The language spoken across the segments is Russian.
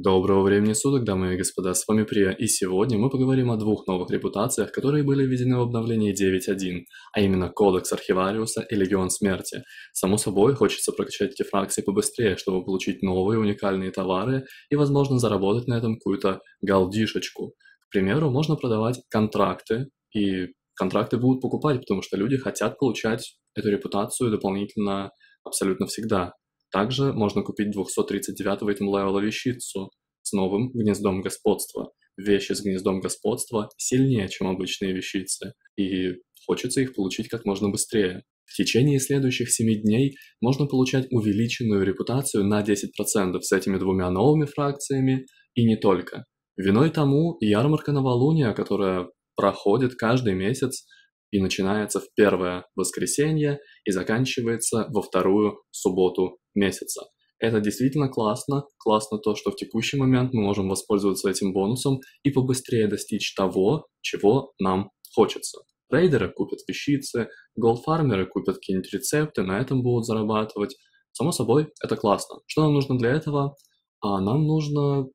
Доброго времени суток, дамы и господа, с вами Прия, и сегодня мы поговорим о двух новых репутациях, которые были введены в обновлении 9.1, а именно Кодекс Архивариуса и Легион Смерти. Само собой, хочется прокачать эти фракции побыстрее, чтобы получить новые уникальные товары и, возможно, заработать на этом какую-то галдишечку. К примеру, можно продавать контракты, и контракты будут покупать, потому что люди хотят получать эту репутацию дополнительно абсолютно всегда – также можно купить 239-го этим вещицу с новым гнездом господства. Вещи с гнездом господства сильнее, чем обычные вещицы, и хочется их получить как можно быстрее. В течение следующих 7 дней можно получать увеличенную репутацию на 10% с этими двумя новыми фракциями, и не только. Виной тому ярмарка новолуния, которая проходит каждый месяц и начинается в первое воскресенье и заканчивается во вторую субботу месяца. Это действительно классно. Классно то, что в текущий момент мы можем воспользоваться этим бонусом и побыстрее достичь того, чего нам хочется. Трейдеры купят вещицы, голдфармеры купят какие-нибудь рецепты, на этом будут зарабатывать. Само собой, это классно. Что нам нужно для этого? А нам нужно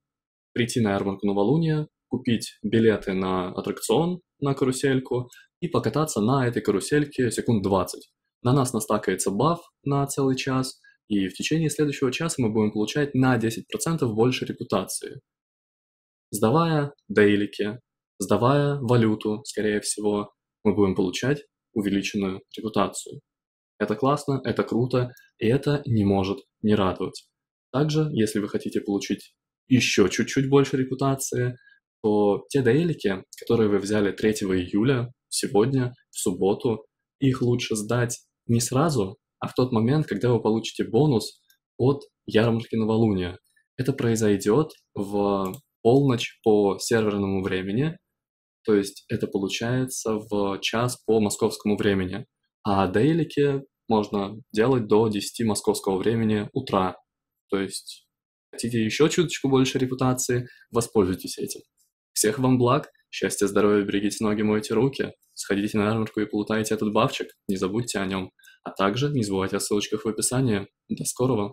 прийти на ярмарку новолуния, купить билеты на аттракцион, на карусельку и покататься на этой карусельке секунд 20. На нас настакается баф на целый час – и в течение следующего часа мы будем получать на 10% больше репутации. Сдавая дейлики, сдавая валюту, скорее всего, мы будем получать увеличенную репутацию. Это классно, это круто, и это не может не радовать. Также, если вы хотите получить еще чуть-чуть больше репутации, то те дейлики, которые вы взяли 3 июля, сегодня, в субботу, их лучше сдать не сразу, а в тот момент, когда вы получите бонус от ярмарки новолуния. Это произойдет в полночь по серверному времени, то есть это получается в час по московскому времени. А дейлики можно делать до 10 московского времени утра. То есть хотите еще чуточку больше репутации, воспользуйтесь этим. Всех вам благ, счастья, здоровья, берегите ноги, мойте руки, сходите на ярмарку и полутайте этот бабчик, не забудьте о нем а также не забывайте о ссылочках в описании. До скорого!